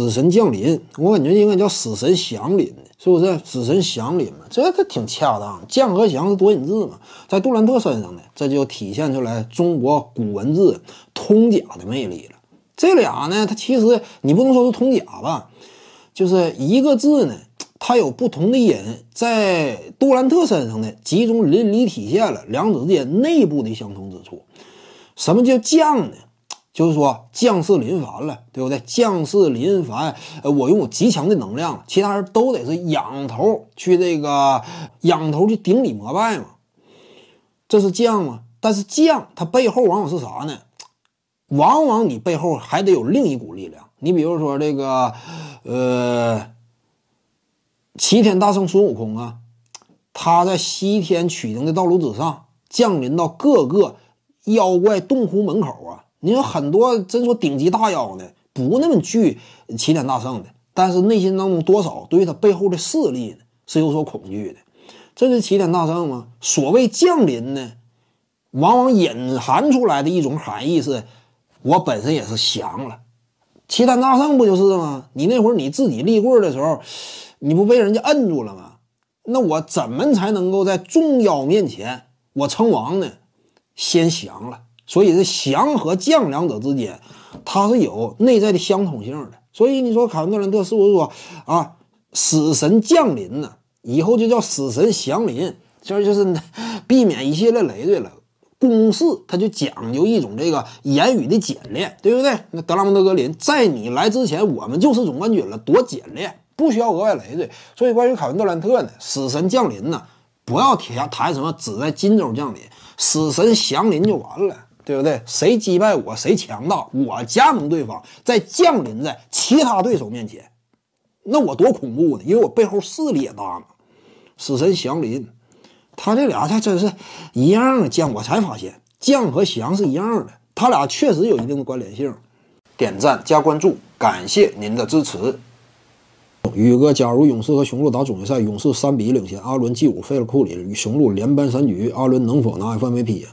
死神降临，我感觉应该叫死神降临的，是不是？死神降临嘛，这个挺恰当。降和降是多音字嘛，在杜兰特身上呢，这就体现出来中国古文字通假的魅力了。这俩呢，它其实你不能说是通假吧，就是一个字呢，它有不同的人在杜兰特身上呢，集中淋漓体现了两者之间内部的相同之处。什么叫降呢？就是说，将士临凡了，对不对？将士临凡，呃，我有极强的能量，其他人都得是仰头去这个仰头去顶礼膜拜嘛。这是将嘛？但是将他背后往往是啥呢？往往你背后还得有另一股力量。你比如说这个，呃，齐天大圣孙悟空啊，他在西天取经的道路之上，降临到各个妖怪洞窟门口啊。你有很多真说顶级大妖呢，不那么惧齐天大圣的，但是内心当中多少对于他背后的势力呢是有所恐惧的。这是齐天大圣吗？所谓降临呢，往往隐含出来的一种含义是，我本身也是降了。齐天大圣不就是吗？你那会儿你自己立棍的时候，你不被人家摁住了吗？那我怎么才能够在众妖面前我称王呢？先降了。所以这降和降两者之间，它是有内在的相通性的。所以你说凯文杜兰特是不是说啊，死神降临呢？以后就叫死神降临，这就是避免一系列累赘了。公式它就讲究一种这个言语的简练，对不对？那德拉蒙德格林在你来之前，我们就是总冠军了，多简练，不需要额外累赘。所以关于凯文杜兰特呢，死神降临呢，不要谈谈什么只在金州降临，死神降临就完了。对不对？谁击败我，谁强大。我加盟对方，在降临在其他对手面前，那我多恐怖呢？因为我背后势力也大嘛。死神降临，他这俩他真是一样。降，我才发现降和降是一样的，他俩确实有一定的关联性。点赞加关注，感谢您的支持。宇哥，假如勇士和雄鹿打总决赛，勇士三比一领先，阿伦 G 武、费了库里，与雄鹿连扳三局，阿伦能否拿 FMVP？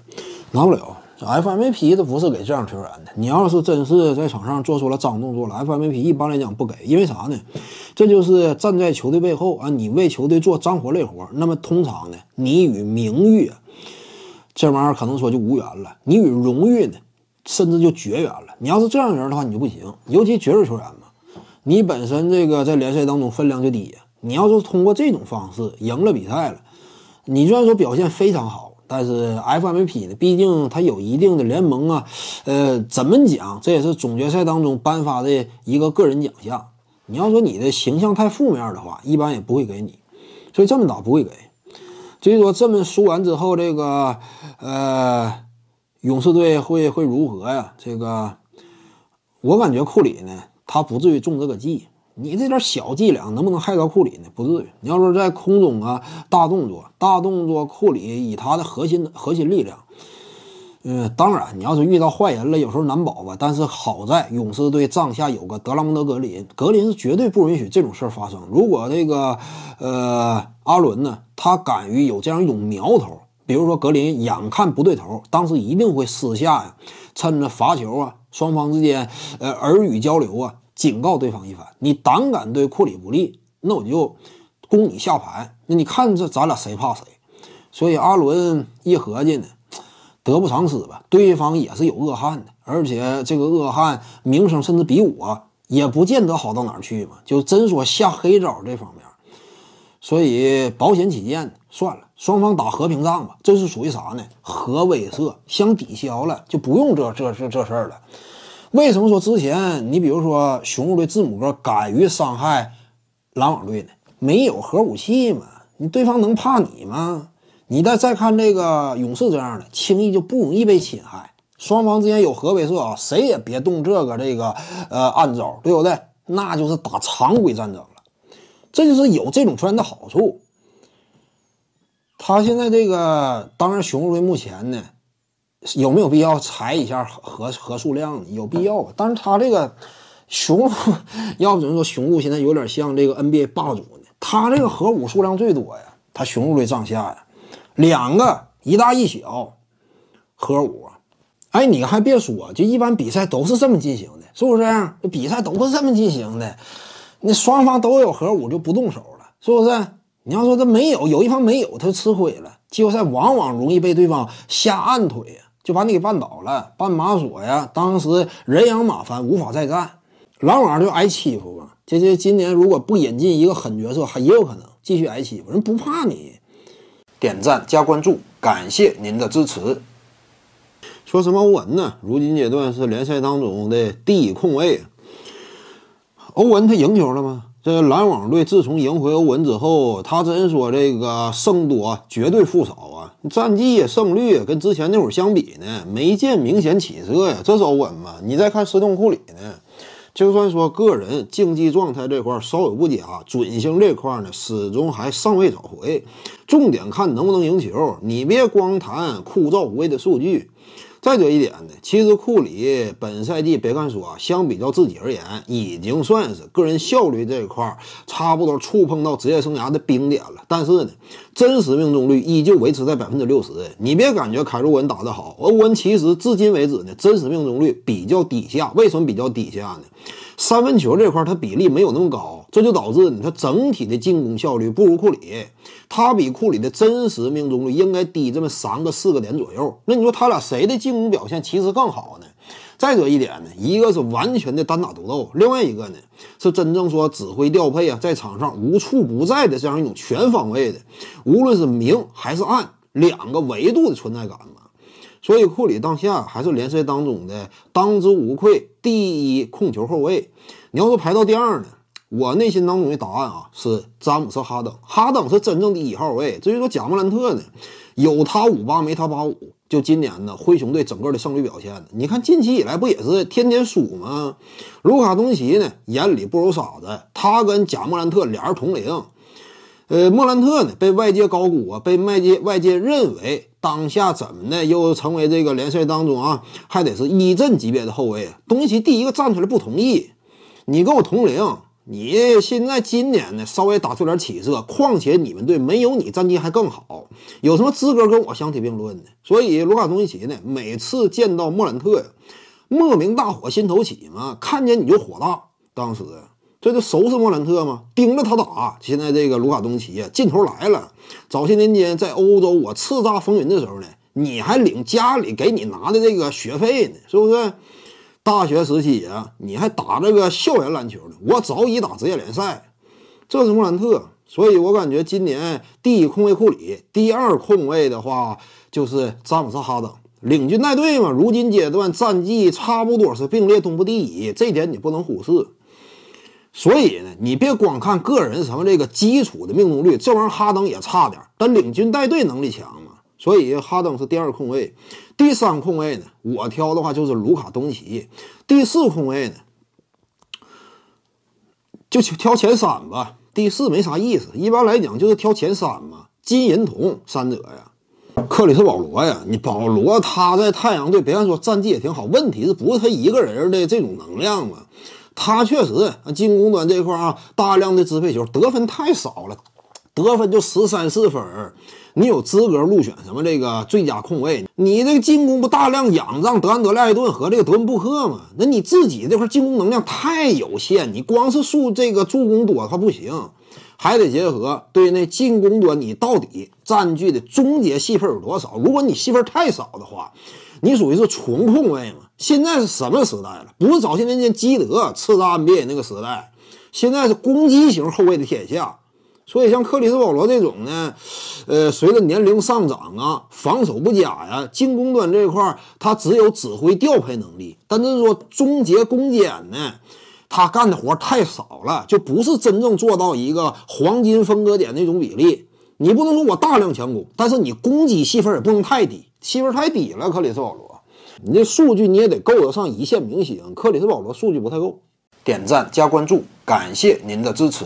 拿不了。FMVP 他不是给这样球员的。你要是真是在场上做出了脏动作了，FMVP 一般来讲不给，因为啥呢？这就是站在球队背后啊，你为球队做脏活累活，那么通常呢，你与名誉这玩意儿可能说就无缘了，你与荣誉呢，甚至就绝缘了。你要是这样人的话，你就不行。尤其爵士球员嘛，你本身这个在联赛当中分量就低，你要是通过这种方式赢了比赛了，你虽然说表现非常好。但是 FMVP 呢？毕竟它有一定的联盟啊，呃，怎么讲？这也是总决赛当中颁发的一个个人奖项。你要说你的形象太负面的话，一般也不会给你。所以这么打不会给。所以说这么输完之后，这个呃，勇士队会会如何呀？这个我感觉库里呢，他不至于中这个计。你这点小伎俩能不能害到库里呢？不至于。你要说在空中啊，大动作，大动作，库里以他的核心核心力量，嗯，当然，你要是遇到坏人了，有时候难保吧。但是好在勇士队帐下有个德拉蒙德格林，格林是绝对不允许这种事发生。如果这个，呃，阿伦呢，他敢于有这样一种苗头，比如说格林眼看不对头，当时一定会私下呀，趁着罚球啊，双方之间，呃，耳语交流啊。警告对方一番，你胆敢对库里不利，那我就攻你下盘。那你看这咱俩谁怕谁？所以阿伦一合计呢，得不偿失吧？对方也是有恶汉的，而且这个恶汉名声甚至比我也不见得好到哪儿去嘛。就真说下黑招这方面，所以保险起见算了，双方打和平仗吧。这是属于啥呢？核威慑相抵消了，就不用这这这这事儿了。为什么说之前你比如说雄鹿队字母哥敢于伤害篮网队呢？没有核武器嘛？你对方能怕你吗？你再再看这个勇士这样的，轻易就不容易被侵害。双方之间有核威慑啊，谁也别动这个这个呃暗招，对不对？那就是打常规战争了。这就是有这种传言的好处。他现在这个，当然雄鹿队目前呢。有没有必要裁一下核核数量？有必要，但是他这个雄，要不怎么说雄鹿现在有点像这个 NBA 霸主呢？他这个核武数量最多呀，他雄鹿的帐下呀，两个一大一小，核武。哎，你还别说，就一般比赛都是这么进行的，是不是？比赛都是这么进行的，那双方都有核武就不动手了，是不是？你要说他没有，有一方没有，他吃亏了。季后赛往往容易被对方瞎按腿。就把你给绊倒了，绊马索呀！当时人仰马翻，无法再战。篮网就挨欺负嘛。这这今年如果不引进一个狠角色，还也有可能继续挨欺负。人不怕你点赞加关注，感谢您的支持。说什么欧文呢？如今阶段是联赛当中的第一控卫。欧文他赢球了吗？这篮网队自从赢回欧文之后，他真说这个胜多绝对负少啊。战绩啊，胜率跟之前那会儿相比呢，没见明显起色呀。这是欧文嘛？你再看斯通库里呢，就算说个人竞技状态这块稍有不佳，准星这块呢，始终还尚未找回。重点看能不能赢球，你别光谈枯燥无味的数据。再者一点呢，其实库里本赛季别看说，啊，相比较自己而言，已经算是个人效率这一块差不多触碰到职业生涯的冰点了。但是呢。真实命中率依旧维持在百分之六十。你别感觉凯文打得好，欧文其实至今为止呢真实命中率比较低下。为什么比较低下呢？三分球这块他比例没有那么高，这就导致呢他整体的进攻效率不如库里。他比库里的真实命中率应该低这么三个四个点左右。那你说他俩谁的进攻表现其实更好呢？再者一点呢，一个是完全的单打独斗，另外一个呢是真正说指挥调配啊，在场上无处不在的这样一种全方位的，无论是明还是暗两个维度的存在感嘛。所以库里当下还是联赛当中的当之无愧第一控球后卫。你要说排到第二呢，我内心当中的答案啊是詹姆斯哈登，哈登是真正的一号位。至于说贾莫兰特呢？有他五八没他八五，就今年呢，灰熊队整个的胜率表现呢？你看近期以来不也是天天输吗？卢卡东奇呢，眼里不揉沙子，他跟贾莫兰特俩人同龄，呃，莫兰特呢被外界高估啊，被外界外界认为当下怎么的又成为这个联赛当中啊，还得是一阵级别的后卫。东西第一个站出来不同意，你跟我同龄。你现在今年呢，稍微打出点起色。况且你们队没有你战绩还更好，有什么资格跟我相提并论呢？所以卢卡东契呢，每次见到莫兰特呀，莫名大火心头起嘛，看见你就火大。当时这就收拾莫兰特嘛，盯着他打。现在这个卢卡东契呀，劲头来了。早些年间在欧洲我叱咤风云的时候呢，你还领家里给你拿的这个学费呢，是不是？大学时期啊，你还打这个校园篮球呢？我早已打职业联赛，这是莫兰特，所以我感觉今年第一控卫库里，第二控卫的话就是詹姆斯哈登，领军带队嘛。如今阶段战绩差不多是并列东部第一，这点你不能忽视。所以呢，你别光看个人什么这个基础的命中率，这玩意哈登也差点，但领军带队能力强。所以哈登是第二空位，第三空位呢？我挑的话就是卢卡东奇，第四空位呢？就挑前三吧。第四没啥意思，一般来讲就是挑前三嘛，金银铜三者呀。克里斯保罗呀，你保罗他在太阳队，别看说战绩也挺好，问题是不是他一个人的这种能量嘛？他确实进攻端这块啊，大量的支配球，得分太少了。得分就十三四分，你有资格入选什么这个最佳控卫？你这个进攻不大量仰仗德安德烈·艾顿和这个德文·布克吗？那你自己这块进攻能量太有限，你光是数这个助攻多他不行，还得结合对那进攻端你到底占据的终结戏份有多少？如果你戏份太少的话，你属于是纯控卫嘛？现在是什么时代了？不是早些年间基德叱咤 NBA 那个时代，现在是攻击型后卫的天下。所以，像克里斯保罗这种呢，呃，随着年龄上涨啊，防守不佳呀，进攻端这一块儿他只有指挥调配能力。但是说终结攻坚呢，他干的活太少了，就不是真正做到一个黄金分割点那种比例。你不能说我大量强攻，但是你攻击戏份也不能太低，戏份太低了。克里斯保罗，你这数据你也得够得上一线明星。克里斯保罗数据不太够，点赞加关注，感谢您的支持。